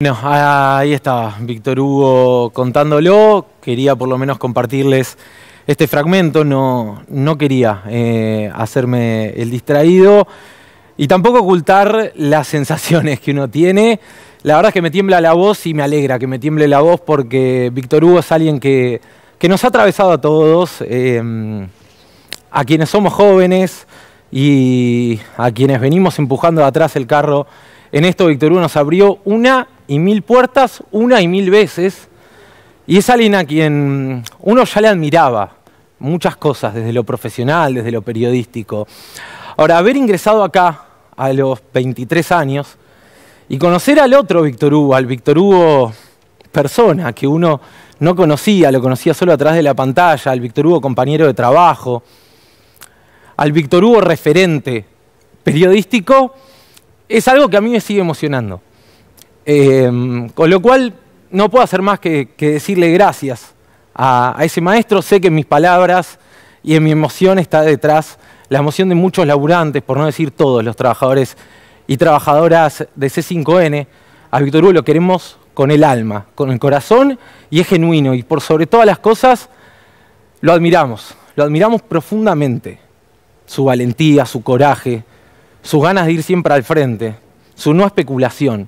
No, ahí está Víctor Hugo contándolo. Quería por lo menos compartirles este fragmento. No, quería eh, hacerme el distraído y tampoco ocultar las sensaciones que uno tiene. La verdad es que me tiembla la voz y me alegra que me tiemble la voz porque Víctor Hugo es alguien que, nos ha atravesado a todos, eh, a quienes somos jóvenes y a quienes venimos empujando atrás el carro en esto Víctor Hugo nos abrió una y mil puertas, una y mil veces. Y es alguien a quien uno ya le admiraba muchas cosas, desde lo profesional, desde lo periodístico. Ahora, haber ingresado acá a los 23 años y conocer al otro Víctor Hugo, al Víctor Hugo persona que uno no conocía, lo conocía solo atrás de la pantalla, al Víctor Hugo compañero de trabajo, al Víctor Hugo referente periodístico, es algo que a mí me sigue emocionando. Em, con lo cual, no puedo hacer más que, decirle gracias a, a, ese maestro. Sé que en mis palabras y en mi emoción está detrás la emoción de muchos laburantes, por no decir todos los trabajadores y trabajadoras de C5N. A Víctor Hugo lo queremos con el alma, con el corazón y es genuino. Y por sobre todas las cosas, lo admiramos, lo admiramos profundamente. Su valentía, su coraje, sus ganas de ir siempre al frente, su no especulación.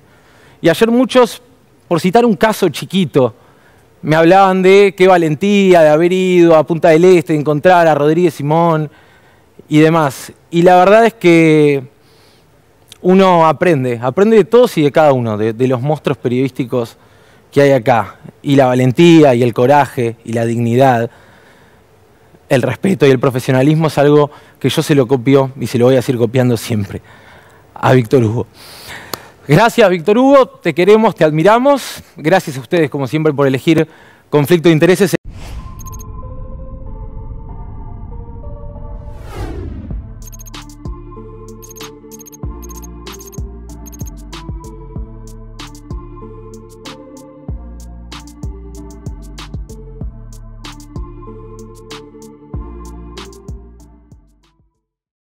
Y ayer muchos, por citar un caso chiquito, me hablaban de qué valentía de haber ido a Punta del Este, de encontrar a Rodríguez Simón y demás. Y la verdad es que uno aprende, aprende de todos y de cada uno, de, de los monstruos periodísticos que hay acá. Y la valentía y el coraje y la dignidad el respeto y el profesionalismo es algo que yo se lo copio y se lo voy a seguir copiando siempre a Víctor Hugo. Gracias, Víctor Hugo, te queremos, te admiramos. Gracias a ustedes, como siempre, por elegir conflicto de intereses.